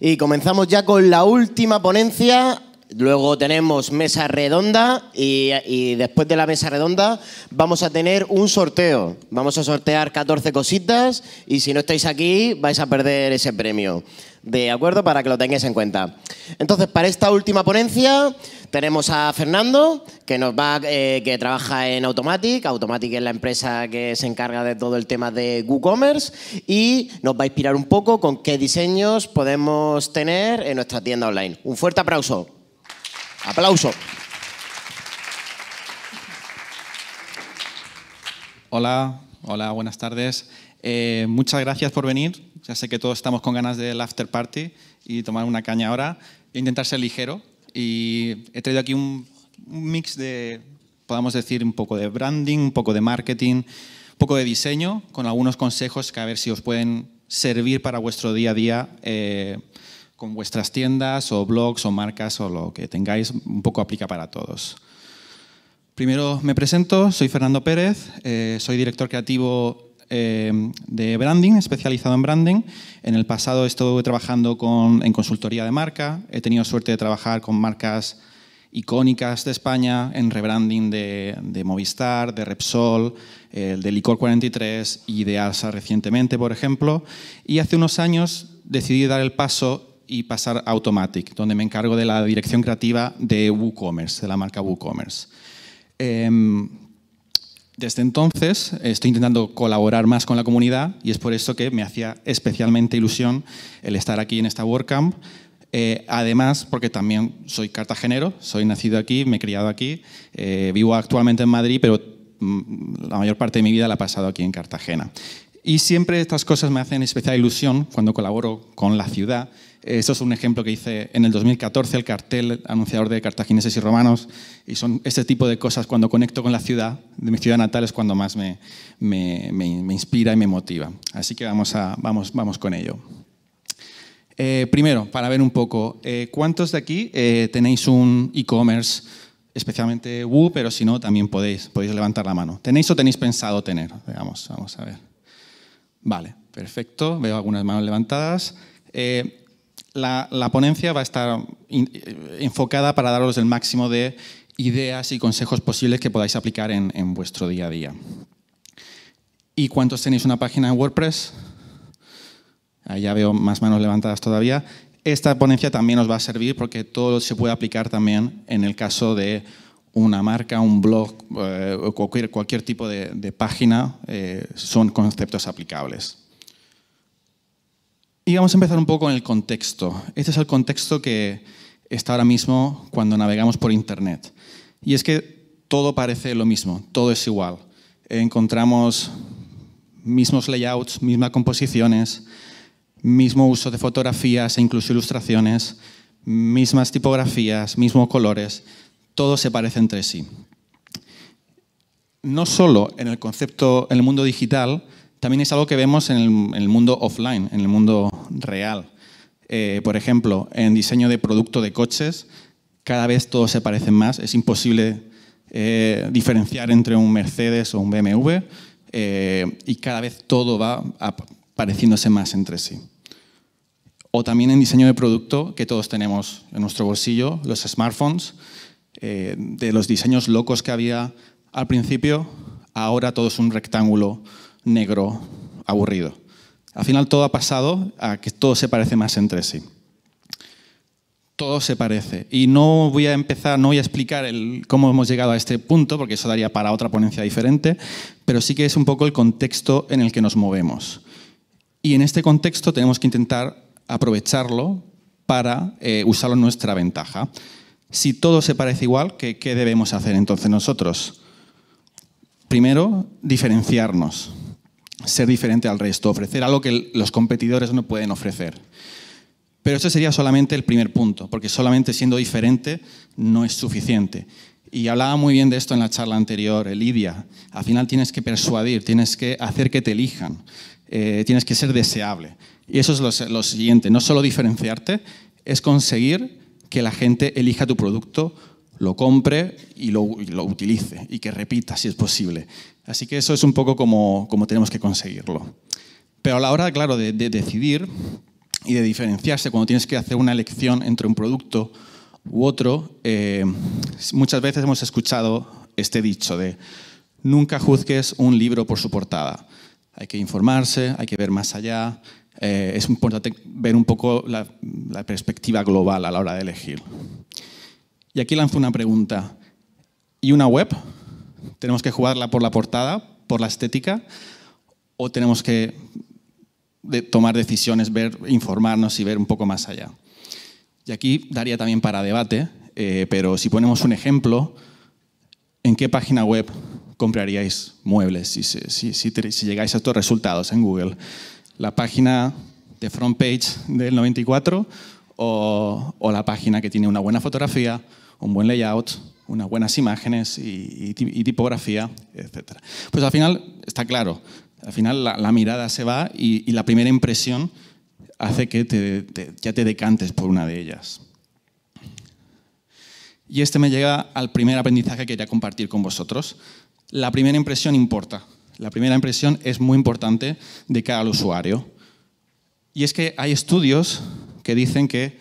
Y comenzamos ya con la última ponencia. Luego tenemos mesa redonda y, después de la mesa redonda vamos a tener un sorteo. Vamos a sortear 14 cositas y si no estáis aquí vais a perder ese premio. ¿De acuerdo? Para que lo tengáis en cuenta. Entonces, para esta última ponencia tenemos a Fernando, que nos va, eh, que trabaja en Automatic. Automatic es la empresa que se encarga de todo el tema de WooCommerce y nos va a inspirar un poco con qué diseños podemos tener en nuestra tienda online. Un fuerte aplauso. Aplauso. Hola, hola, buenas tardes. Eh, muchas gracias por venir. Ya sé que todos estamos con ganas del after party y tomar una caña ahora. E intentar ser ligero, y he traído aquí un, mix de, podamos decir, un poco de branding, un poco de marketing, un poco de diseño, con algunos consejos que a ver si os pueden servir para vuestro día a día eh, con vuestras tiendas o blogs o marcas o lo que tengáis, un poco aplica para todos. Primero me presento, soy Fernando Pérez, eh, soy director creativo eh, de branding, especializado en branding. En el pasado estuve trabajando en consultoría de marca, he tenido suerte de trabajar con marcas icónicas de España en rebranding de, Movistar, de Repsol, el eh, de Licor 43 y de Alsa recientemente, por ejemplo. Y hace unos años decidí dar el paso y pasar a Automatic, donde me encargo de la dirección creativa de WooCommerce, de la marca WooCommerce. Em, desde entonces estoy intentando colaborar más con la comunidad y es por eso que me hacía especialmente ilusión el estar aquí en esta WordCamp. Eh, además, porque también soy cartagenero, soy nacido aquí, me he criado aquí, eh, vivo actualmente en Madrid, pero mm, la mayor parte de mi vida la he pasado aquí en Cartagena. Y siempre estas cosas me hacen especial ilusión cuando colaboro con la ciudad, eh, eso es un ejemplo que hice en el 2014, el cartel anunciador de cartagineses y romanos. Y son este tipo de cosas cuando conecto con la ciudad, de mi ciudad natal, es cuando más me, inspira y me motiva. Así que vamos, a, vamos, vamos con ello. Eh, primero, para ver un poco, eh, ¿cuántos de aquí tenéis un e-commerce, especialmente Woo, pero si no, también podéis, podéis levantar la mano? ¿Tenéis o tenéis pensado tener? Vamos, vamos a ver. Vale, perfecto. Veo algunas manos levantadas la, ponencia va a estar enfocada para daros el máximo de ideas y consejos posibles que podáis aplicar en, vuestro día a día. ¿Y cuántos tenéis una página en WordPress? Ahí ya veo más manos levantadas todavía. Esta ponencia también os va a servir porque todo se puede aplicar también en el caso de una marca, un blog, eh, cualquier, tipo de, página, eh, son conceptos aplicables. Y vamos a empezar un poco con el contexto. Este es el contexto que está ahora mismo cuando navegamos por Internet. Y es que todo parece lo mismo, todo es igual. Encontramos mismos layouts, mismas composiciones, mismo uso de fotografías e incluso ilustraciones, mismas tipografías, mismos colores, todo se parece entre sí. No solo en el concepto, en el mundo digital, también es algo que vemos en el, mundo offline, en el mundo real. Eh, por ejemplo, en diseño de producto de coches, cada vez todos se parecen más. Es imposible eh, diferenciar entre un Mercedes o un BMW eh, y cada vez todo va pareciéndose más entre sí. O también en diseño de producto, que todos tenemos en nuestro bolsillo, los smartphones, de los diseños locos que había al principio, ahora todo es un rectángulo negro, aburrido. Al final todo ha pasado a que todo se parece más entre sí. Todo se parece. Y no voy a empezar, no voy a explicar cómo hemos llegado a este punto, porque eso daría para otra ponencia diferente, pero sí que es un poco el contexto en el que nos movemos. Y en este contexto tenemos que intentar aprovecharlo para eh, usarlo en nuestra ventaja. Si todo se parece igual, ¿qué, debemos hacer entonces nosotros? Primero, diferenciarnos ser diferente al resto, ofrecer algo que los competidores no pueden ofrecer. Pero eso sería solamente el primer punto, porque solamente siendo diferente no es suficiente. Y hablaba muy bien de esto en la charla anterior, eh, Lidia. Al final tienes que persuadir, tienes que hacer que te elijan, eh, tienes que ser deseable. Y eso es lo, lo siguiente, no solo diferenciarte, es conseguir que la gente elija tu producto lo compre y lo, utilice y que repita si es posible. Así que eso es un poco como, tenemos que conseguirlo. Pero a la hora, claro, de, decidir y de diferenciarse, cuando tienes que hacer una elección entre un producto u otro, eh, muchas veces hemos escuchado este dicho de nunca juzgues un libro por su portada. Hay que informarse, hay que ver más allá. Eh, es importante ver un poco la perspectiva global a la hora de elegir. Y aquí lanzo una pregunta. ¿Y una web? ¿Tenemos que jugarla por la portada, por la estética? ¿O tenemos que tomar decisiones, ver, informarnos y ver un poco más allá? Y aquí daría también para debate, eh, pero si ponemos un ejemplo, ¿en qué página web compraríais muebles si llegáis a estos resultados en Google? ¿La página de front page del 94 o, la página que tiene una buena fotografía, un buen layout, unas buenas imágenes y, tipografía, etc. Pues al final está claro, al final la, mirada se va y, la primera impresión hace que ya te decantes por una de ellas. Y este me llega al primer aprendizaje que quería compartir con vosotros. La primera impresión importa. La primera impresión es muy importante de cara al usuario. Y es que hay estudios que dicen que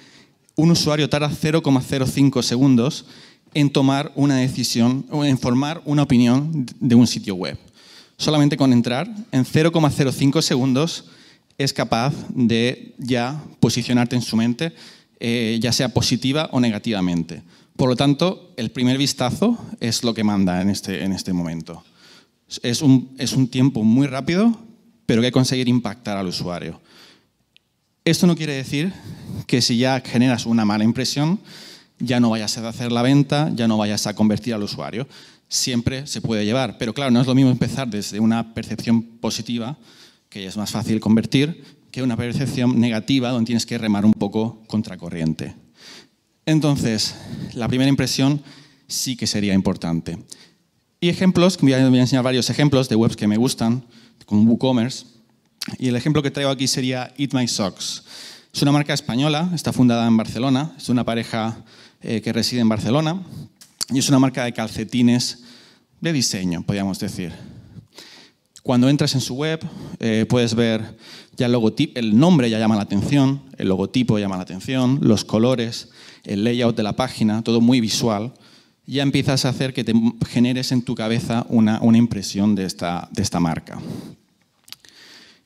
un usuario tarda 0,05 segundos en tomar una decisión o en formar una opinión de un sitio web. Solamente con entrar, en 0,05 segundos es capaz de ya posicionarte en su mente, eh, ya sea positiva o negativamente. Por lo tanto, el primer vistazo es lo que manda en este, en este momento. Es un, tiempo muy rápido, pero hay que conseguir impactar al usuario. Esto no quiere decir que si ya generas una mala impresión, ya no vayas a hacer la venta, ya no vayas a convertir al usuario. Siempre se puede llevar, pero claro, no es lo mismo empezar desde una percepción positiva, que es más fácil convertir, que una percepción negativa donde tienes que remar un poco contracorriente. Entonces, la primera impresión sí que sería importante. Y ejemplos, voy a enseñar varios ejemplos de webs que me gustan, como WooCommerce, y el ejemplo que traigo aquí sería Eat My Socks. Es una marca española, está fundada en Barcelona, es una pareja eh, que reside en Barcelona y es una marca de calcetines de diseño, podríamos decir. Cuando entras en su web eh, puedes ver ya el logotipo, el nombre ya llama la atención, el logotipo llama la atención, los colores, el layout de la página, todo muy visual. Ya empiezas a hacer que te generes en tu cabeza una, impresión de esta marca.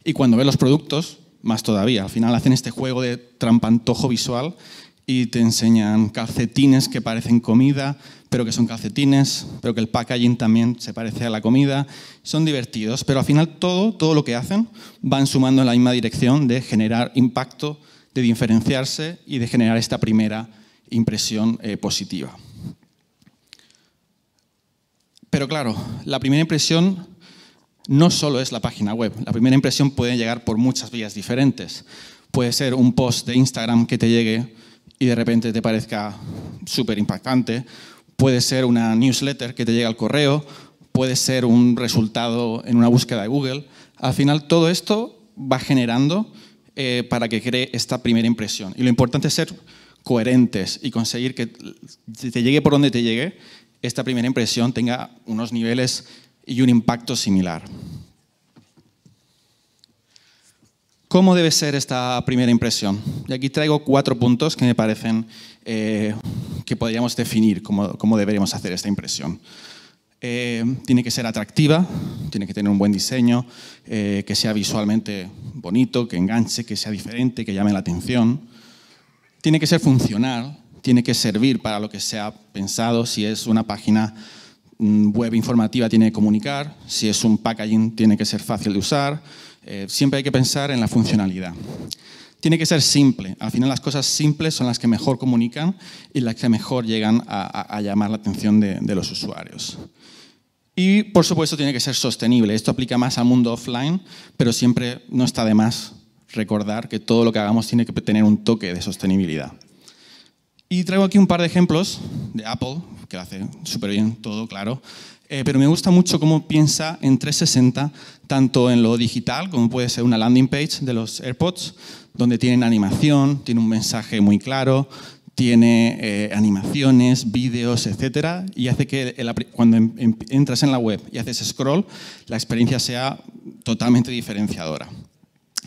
Y cuando ves los productos, más todavía. Al final hacen este juego de trampantojo visual y te enseñan calcetines que parecen comida, pero que son calcetines, pero que el packaging también se parece a la comida. Son divertidos, pero al final todo, todo lo que hacen van sumando en la misma dirección de generar impacto, de diferenciarse y de generar esta primera impresión eh, positiva. Pero claro, la primera impresión no solo es la página web. La primera impresión puede llegar por muchas vías diferentes. Puede ser un post de Instagram que te llegue y de repente te parezca súper impactante. Puede ser una newsletter que te llegue al correo. Puede ser un resultado en una búsqueda de Google. Al final todo esto va generando eh, para que cree esta primera impresión. Y lo importante es ser coherentes y conseguir que te llegue por donde te llegue, esta primera impresión tenga unos niveles y un impacto similar. ¿Cómo debe ser esta primera impresión? Y aquí traigo cuatro puntos que me parecen eh, que podríamos definir cómo, deberíamos hacer esta impresión. Eh, tiene que ser atractiva, tiene que tener un buen diseño, eh, que sea visualmente bonito, que enganche, que sea diferente, que llame la atención. Tiene que ser funcional, tiene que servir para lo que sea pensado, si es una página web informativa tiene que comunicar, si es un packaging tiene que ser fácil de usar, eh, siempre hay que pensar en la funcionalidad. Tiene que ser simple, al final las cosas simples son las que mejor comunican y las que mejor llegan a, llamar la atención de los usuarios. Y por supuesto tiene que ser sostenible, esto aplica más al mundo offline, pero siempre no está de más recordar que todo lo que hagamos tiene que tener un toque de sostenibilidad. Y traigo aquí un par de ejemplos de Apple, que lo hace súper bien todo, claro. Eh, pero me gusta mucho cómo piensa en 360, tanto en lo digital, como puede ser una landing page de los AirPods, donde tienen animación, tiene un mensaje muy claro, tiene eh, animaciones, vídeos, etc. y hace que cuando em-, em-, entras en la web y haces scroll, la experiencia sea totalmente diferenciadora.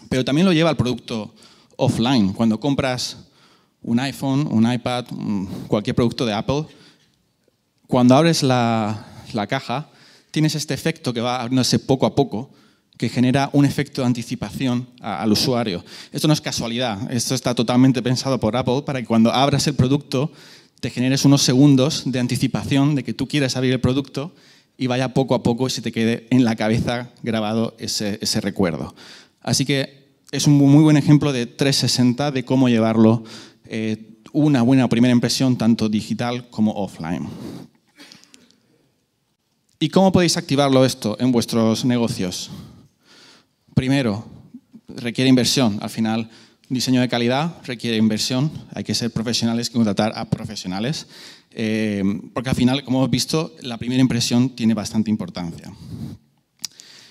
Pero también lo lleva al producto offline. Cuando compras un iPhone, un iPad, cualquier producto de Apple, cuando abres la, caja, tienes este efecto que va abriéndose poco a poco, que genera un efecto de anticipación al usuario. Esto no es casualidad, esto está totalmente pensado por Apple para que cuando abras el producto te generes unos segundos de anticipación de que tú quieras abrir el producto y vaya poco a poco y se te quede en la cabeza grabado ese, ese recuerdo. Así que es un muy buen ejemplo de 360 de cómo llevarlo eh, una buena primera impresión tanto digital como offline. ¿Y cómo podéis activarlo esto en vuestros negocios? Primero, requiere inversión. Al final, diseño de calidad requiere inversión. Hay que ser profesionales, que contratar a profesionales. Eh, porque al final, como hemos visto, la primera impresión tiene bastante importancia.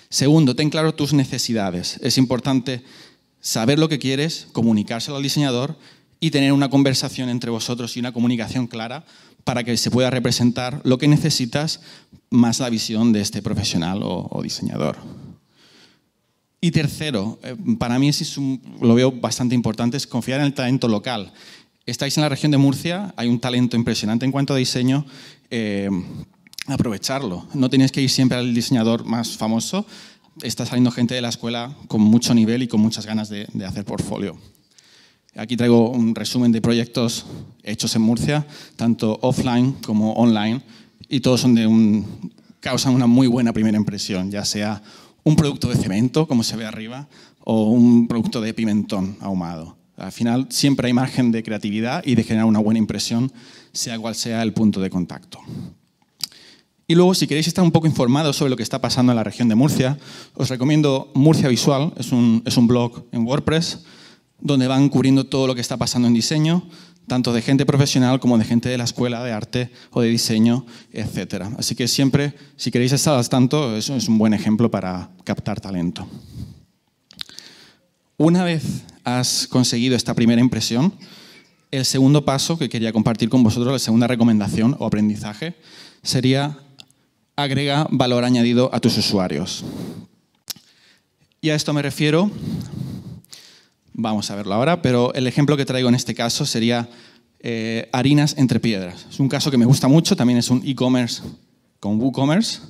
Segundo, ten claro tus necesidades. Es importante saber lo que quieres, comunicárselo al diseñador y tener una conversación entre vosotros y una comunicación clara para que se pueda representar lo que necesitas más la visión de este profesional o, diseñador. Y tercero, eh, para mí es lo veo bastante importante, es confiar en el talento local. Estáis en la región de Murcia, hay un talento impresionante en cuanto a diseño, eh, aprovecharlo. No tenéis que ir siempre al diseñador más famoso, está saliendo gente de la escuela con mucho nivel y con muchas ganas de hacer portfolio. Aquí traigo un resumen de proyectos hechos en Murcia, tanto offline como online, y todos son de un, causan una muy buena primera impresión, ya sea un producto de cemento, como se ve arriba, o un producto de pimentón ahumado. Al final siempre hay margen de creatividad y de generar una buena impresión, sea cual sea el punto de contacto. Y luego, si queréis estar un poco informados sobre lo que está pasando en la región de Murcia, os recomiendo Murcia Visual, es un, es un blog en WordPress donde van cubriendo todo lo que está pasando en diseño, tanto de gente profesional como de gente de la escuela de arte o de diseño, etc. Así que siempre, si queréis estar al tanto, eso es un buen ejemplo para captar talento. Una vez has conseguido esta primera impresión, el segundo paso que quería compartir con vosotros, la segunda recomendación o aprendizaje, sería agrega valor añadido a tus usuarios. Y a esto me refiero Vamos a verlo ahora, pero el ejemplo que traigo en este caso sería eh, harinas entre piedras. Es un caso que me gusta mucho, también es un e-commerce con WooCommerce.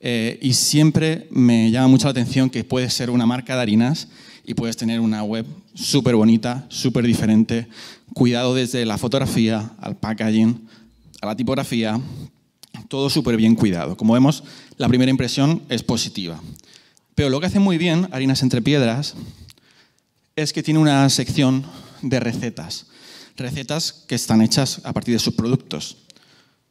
Eh, y siempre me llama mucho la atención que puede ser una marca de harinas y puedes tener una web súper bonita, súper diferente, cuidado desde la fotografía al packaging, a la tipografía, todo súper bien cuidado. Como vemos, la primera impresión es positiva. Pero lo que hace muy bien Harinas entre Piedras es que tiene una sección de recetas. Recetas que están hechas a partir de sus productos.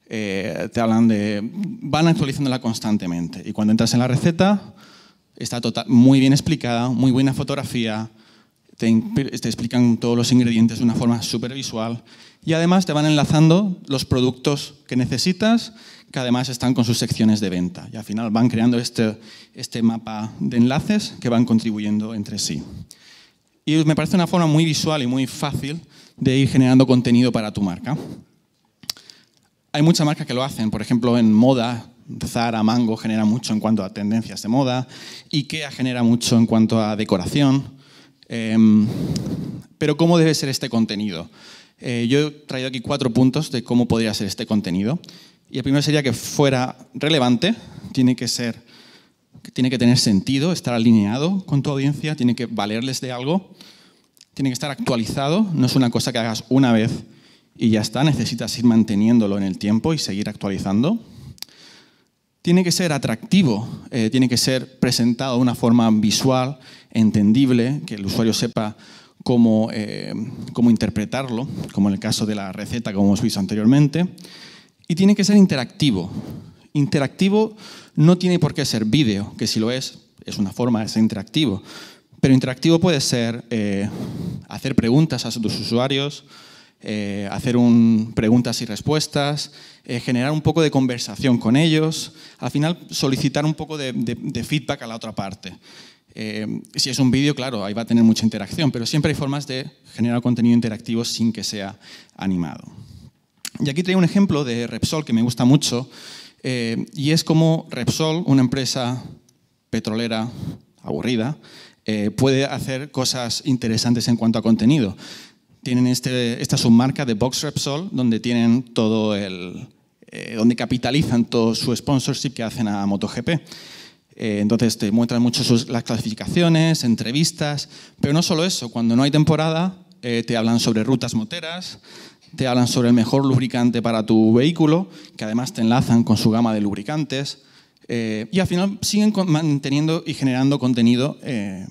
Eh, te hablan de. van actualizándola constantemente. Y cuando entras en la receta, está tota-, muy bien explicada, muy buena fotografía, te, te, explican todos los ingredientes de una forma súper visual y además te van enlazando los productos que necesitas, que además están con sus secciones de venta. Y al final van creando este, este mapa de enlaces que van contribuyendo entre sí. Y me parece una forma muy visual y muy fácil de ir generando contenido para tu marca. Hay muchas marcas que lo hacen, por ejemplo, en moda, Zara, Mango genera mucho en cuanto a tendencias de moda, IKEA genera mucho en cuanto a decoración. Em, pero ¿cómo debe ser este contenido? Eh, yo he traído aquí cuatro puntos de cómo podría ser este contenido. Y el primero sería que fuera relevante, tiene que ser tiene que tener sentido, estar alineado con tu audiencia, tiene que valerles de algo, tiene que estar actualizado, no es una cosa que hagas una vez y ya está, necesitas ir manteniéndolo en el tiempo y seguir actualizando. Tiene que ser atractivo, eh, tiene que ser presentado de una forma visual, entendible, que el usuario sepa cómo, eh, cómo interpretarlo, como en el caso de la receta, como hemos visto anteriormente. Y tiene que ser interactivo. Interactivo no tiene por qué ser vídeo, que si lo es, es una forma, de ser interactivo. Pero interactivo puede ser eh, hacer preguntas a sus usuarios, eh, hacer un, preguntas y respuestas, eh, generar un poco de conversación con ellos, al final solicitar un poco de, feedback a la otra parte. si es un vídeo, claro, ahí va a tener mucha interacción, pero siempre hay formas de generar contenido interactivo sin que sea animado. Y aquí traigo un ejemplo de Repsol que me gusta mucho, eh, y es como Repsol, una empresa petrolera aburrida, eh, puede hacer cosas interesantes en cuanto a contenido. Tienen este, esta submarca de Box Repsol, donde tienen todo el, eh, donde capitalizan todo su sponsorship que hacen a MotoGP. entonces te muestran mucho las clasificaciones, entrevistas, pero no solo eso, cuando no hay temporada te hablan sobre rutas moteras, te hablan sobre el mejor lubricante para tu vehículo, que además te enlazan con su gama de lubricantes, eh, y al final siguen manteniendo y generando contenido eh,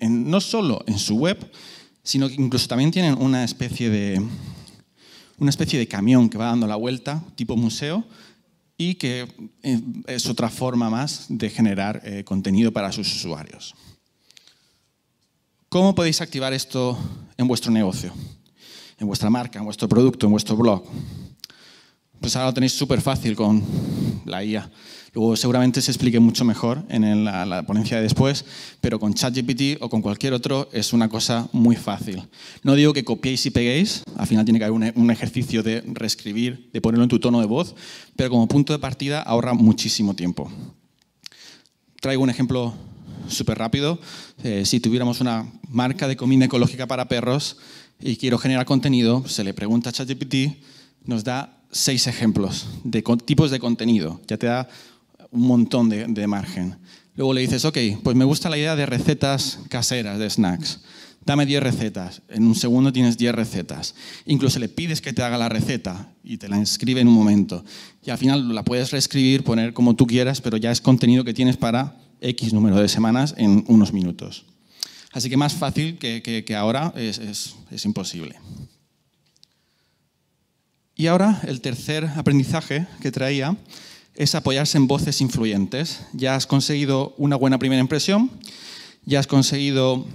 no solo en su web, sino que incluso también tienen una especie de, una especie de camión que va dando la vuelta, tipo museo, y que eh, es otra forma más de generar contenido para sus usuarios. ¿Cómo podéis activar esto en vuestro negocio? en vuestra marca, en vuestro producto, en vuestro blog. Pues ahora lo tenéis súper fácil con la IA. Luego seguramente se explique mucho mejor en la, ponencia de después, pero con ChatGPT o con cualquier otro es una cosa muy fácil. No digo que copiéis y peguéis, al final tiene que haber un, ejercicio de reescribir, de ponerlo en tu tono de voz, pero como punto de partida ahorra muchísimo tiempo. Traigo un ejemplo súper rápido. Eh, si tuviéramos una marca de comida ecológica para perros, y quiero generar contenido, se le pregunta a ChatGPT, nos da seis ejemplos de tipos de contenido. Ya te da un montón de, margen. Luego le dices, ok, pues me gusta la idea de recetas caseras, de snacks. Dame 10 recetas. En un segundo tienes 10 recetas. Incluso le pides que te haga la receta y te la escribe en un momento. Y al final la puedes reescribir, poner como tú quieras, pero ya es contenido que tienes para X número de semanas en unos minutos. Así que más fácil que, ahora es, imposible. Y ahora el tercer aprendizaje que traía es apoyarse en voces influyentes. Ya has conseguido una buena primera impresión, ya has conseguido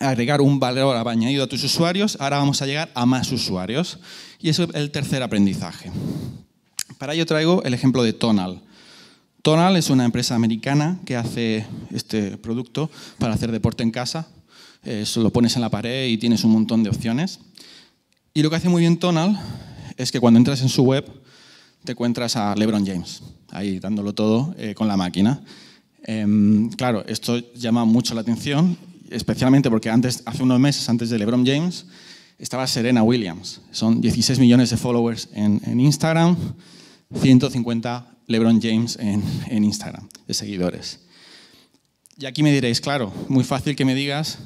agregar un valor añadido a tus usuarios, ahora vamos a llegar a más usuarios. Y eso es el tercer aprendizaje. Para ello traigo el ejemplo de Tonal. Tonal es una empresa americana que hace este producto para hacer deporte en casa. Eso lo pones en la pared y tienes un montón de opciones. Y lo que hace muy bien Tonal es que cuando entras en su web te encuentras a LeBron James, ahí dándolo todo eh, con la máquina. Em, claro, esto llama mucho la atención, especialmente porque antes, hace unos meses antes de LeBron James estaba Serena Williams. Son 16 millones de followers en, en Instagram, 150 LeBron James en, Instagram, de seguidores. Y aquí me diréis, claro, muy fácil que me digas,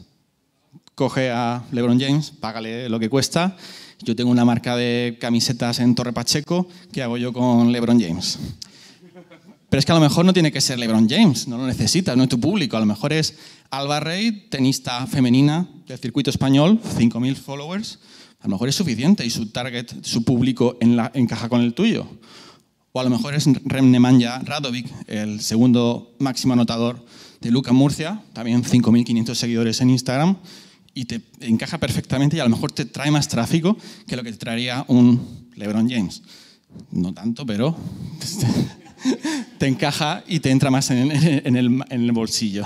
coge a LeBron James, págale lo que cuesta. Yo tengo una marca de camisetas en Torre Pacheco, ¿qué hago yo con LeBron James? Pero es que a lo mejor no tiene que ser LeBron James, no lo necesitas, no es tu público. A lo mejor es Alba Rey, tenista femenina del circuito español, 5.000 followers. A lo mejor es suficiente y su target, su público encaja con el tuyo o a lo mejor es Remnemanja Radovic, el segundo máximo anotador de Luca Murcia, también 5.500 seguidores en Instagram, y te encaja perfectamente y a lo mejor te trae más tráfico que lo que te traería un LeBron James. No tanto, pero te encaja y te entra más en el, en el bolsillo.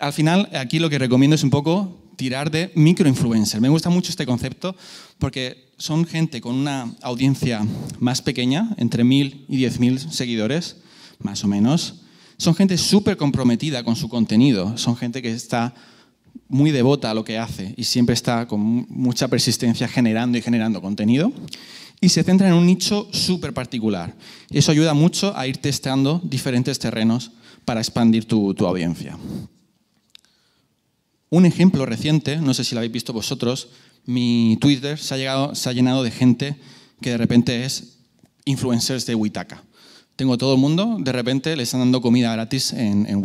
Al final, aquí lo que recomiendo es un poco tirar de microinfluencer. Me gusta mucho este concepto porque son gente con una audiencia más pequeña, entre 1.000 y 10.000 seguidores, más o menos. Son gente súper comprometida con su contenido, son gente que está muy devota a lo que hace y siempre está con mucha persistencia generando y generando contenido. Y se centra en un nicho súper particular. Eso ayuda mucho a ir testeando diferentes terrenos para expandir tu audiencia. Un ejemplo reciente, no sé si lo habéis visto vosotros, mi Twitter se ha, llenado de gente que de repente es influencers de Huitaca. Tengo todo el mundo, de repente les están dando comida gratis en, en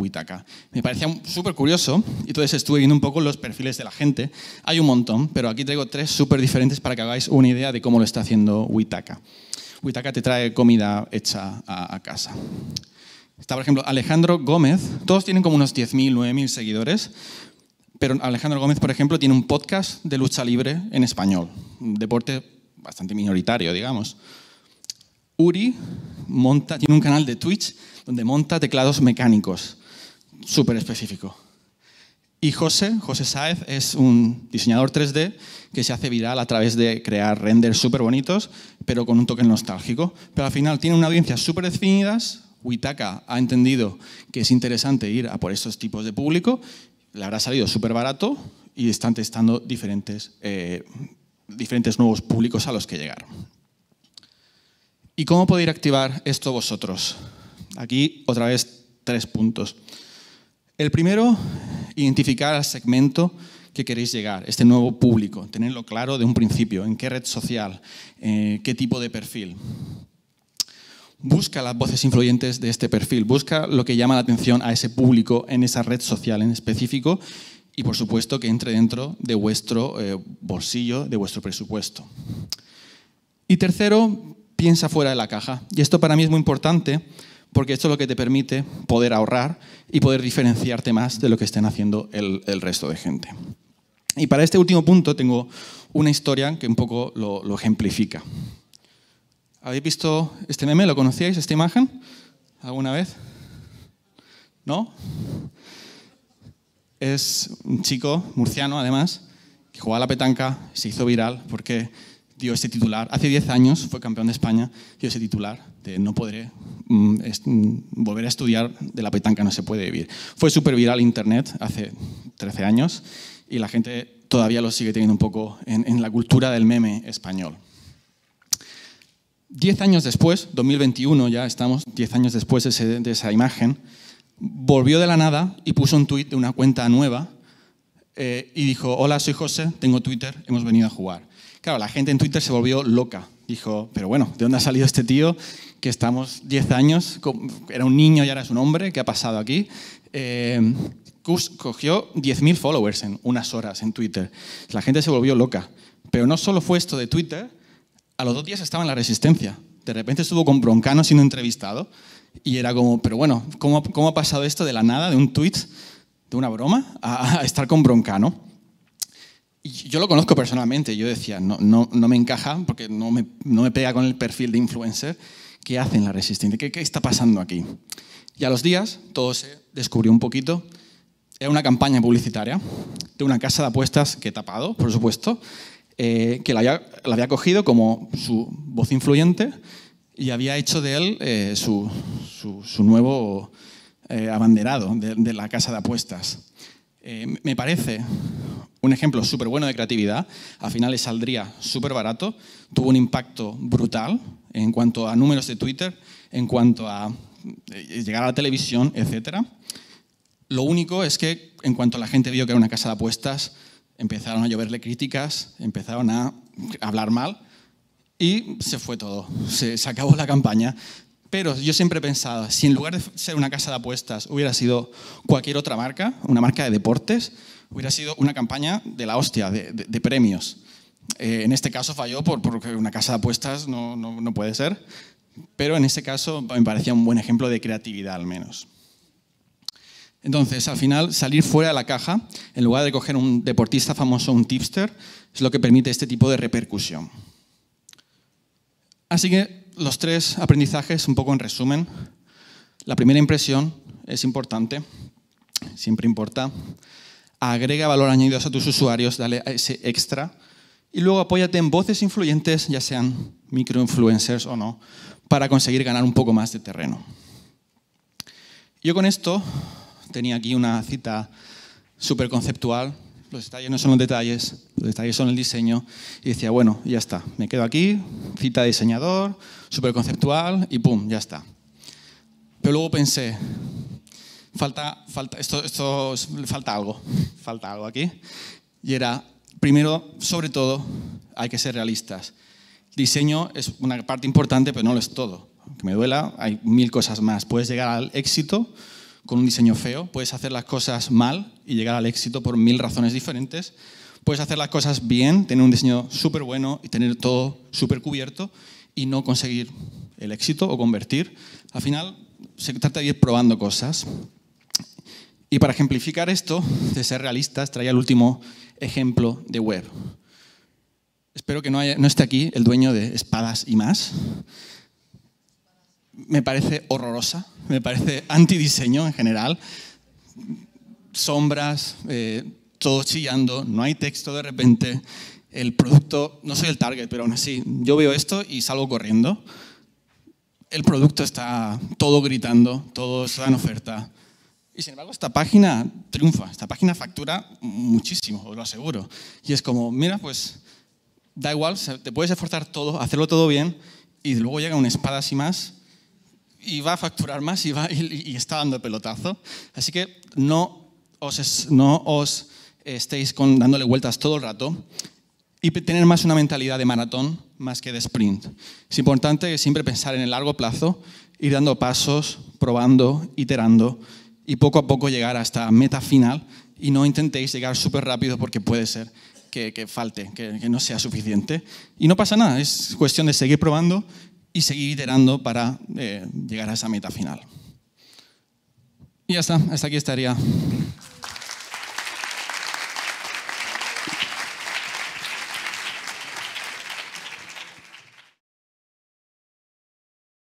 Me parecía súper curioso, y entonces estuve viendo un poco los perfiles de la gente. Hay un montón, pero aquí traigo tres súper diferentes para que hagáis una idea de cómo lo está haciendo Huitaca. Huitaca te trae comida hecha a, a casa. Está, por ejemplo, Alejandro Gómez. Todos tienen como unos 10.000, 9.000 seguidores. Pero Alejandro Gómez, por ejemplo, tiene un podcast de lucha libre en español, un deporte bastante minoritario, digamos. Uri monta, tiene un canal de Twitch donde monta teclados mecánicos, súper específico. Y José, José Sáez, es un diseñador 3D que se hace viral a través de crear renders súper bonitos, pero con un toque nostálgico. Pero al final tiene una audiencia súper definida. Witaka ha entendido que es interesante ir a por estos tipos de público le habrá salido súper barato y están testando diferentes, eh, diferentes nuevos públicos a los que llegar. ¿Y cómo podéis activar esto vosotros? Aquí otra vez tres puntos. El primero, identificar al segmento que queréis llegar, este nuevo público, tenerlo claro de un principio, en qué red social, eh, qué tipo de perfil busca las voces influyentes de este perfil, busca lo que llama la atención a ese público en esa red social en específico y por supuesto que entre dentro de vuestro eh, bolsillo, de vuestro presupuesto. Y tercero, piensa fuera de la caja. Y esto para mí es muy importante porque esto es lo que te permite poder ahorrar y poder diferenciarte más de lo que estén haciendo el, resto de gente. Y para este último punto tengo una historia que un poco lo ejemplifica. ¿Habéis visto este meme? ¿Lo conocíais, esta imagen? ¿Alguna vez? ¿No? Es un chico murciano, además, que jugaba a la petanca, se hizo viral porque dio ese titular. Hace 10 años fue campeón de España, dio ese titular de no podré mm, mm, volver a estudiar de la petanca, no se puede vivir. Fue súper viral Internet hace 13 años y la gente todavía lo sigue teniendo un poco en, en la cultura del meme español. Diez años después, 2021 ya estamos, diez años después de, esa imagen, volvió de la nada y puso un tuit de una cuenta nueva eh, y dijo, hola, soy José, tengo Twitter, hemos venido a jugar. Claro, la gente en Twitter se volvió loca. Dijo, pero bueno, ¿de dónde ha salido este tío que estamos diez años, era un niño y ahora es un hombre, ¿qué ha pasado aquí? Eh, cogió 10.000 followers en unas horas en Twitter. La gente se volvió loca. Pero no solo fue esto de Twitter, a los dos días estaba en la resistencia. De repente estuvo con Broncano siendo entrevistado y era como, pero bueno, ¿cómo, cómo ha pasado esto de la nada, de un tweet, de una broma, a, estar con Broncano? yo lo conozco personalmente, yo decía, no, no, no me encaja porque no me, no pega con el perfil de influencer. ¿Qué hace en la resistencia? ¿Qué, ¿Qué está pasando aquí? Y a los días todo se descubrió un poquito. Era una campaña publicitaria de una casa de apuestas que he tapado, por supuesto, eh, que la había, cogido como su voz influyente y había hecho de él eh, su, nuevo eh, abanderado de, de, la casa de apuestas. me parece un ejemplo súper bueno de creatividad, al final le saldría súper barato, tuvo un impacto brutal en cuanto a números de Twitter, en cuanto a llegar a la televisión, etc. Lo único es que en cuanto la gente vio que era una casa de apuestas, empezaron a lloverle críticas, empezaron a hablar mal y se fue todo, se, acabó la campaña. Pero yo siempre he pensado, si en lugar de ser una casa de apuestas hubiera sido cualquier otra marca, una marca de deportes, hubiera sido una campaña de la hostia, de, premios. Eh, en este caso falló porque una casa de apuestas no, no, no puede ser, pero en este caso me parecía un buen ejemplo de creatividad al menos. Entonces, al final, salir fuera de la caja, en lugar de coger un deportista famoso, un tipster, es lo que permite este tipo de repercusión. Así que los tres aprendizajes, un poco en resumen. La primera impresión es importante, siempre importa. Agrega valor añadido a tus usuarios, dale ese extra. Y luego apóyate en voces influyentes, ya sean microinfluencers o no, para conseguir ganar un poco más de terreno. Yo con esto tenía aquí una cita súper conceptual. Los pues detalles no son los detalles, los detalles son el diseño. Y decía, bueno, ya está, me quedo aquí, cita de diseñador, súper conceptual y pum, ya está. Pero luego pensé, falta, falta, esto, esto, falta algo, falta algo aquí. Y era, primero, sobre todo, hay que ser realistas. Diseño es una parte importante, pero no lo es todo. Que me duela, hay mil cosas más. Puedes llegar al éxito, con un diseño feo, puedes hacer las cosas mal y llegar al éxito por mil razones diferentes, puedes hacer las cosas bien, tener un diseño súper bueno y tener todo súper cubierto y no conseguir el éxito o convertir. Al final se trata de ir probando cosas. Y para ejemplificar esto, de ser realistas, traía el último ejemplo de web. Espero que no, no esté aquí el dueño de espadas y más, me parece horrorosa, me parece antidiseño en general. Sombras, eh, todo chillando, no hay texto de repente. El producto, no soy el target, pero aún así, yo veo esto y salgo corriendo. El producto está todo gritando, todo está en oferta. Y sin embargo, esta página triunfa, esta página factura muchísimo, os lo aseguro. Y es como, mira, pues da igual, te puedes esforzar todo, hacerlo todo bien, y luego llega una espada así más y va a facturar más y, va, y, está dando pelotazo. Así que no os, no os estéis con, dándole vueltas todo el rato y tener más una mentalidad de maratón más que de sprint. Es importante siempre pensar en el largo plazo, ir dando pasos, probando, iterando y poco a poco llegar hasta meta final y no intentéis llegar súper rápido porque puede ser que, falte, que, que, no sea suficiente. Y no pasa nada, es cuestión de seguir probando y seguir iterando para eh, llegar a esa meta final. Y ya está, hasta aquí estaría.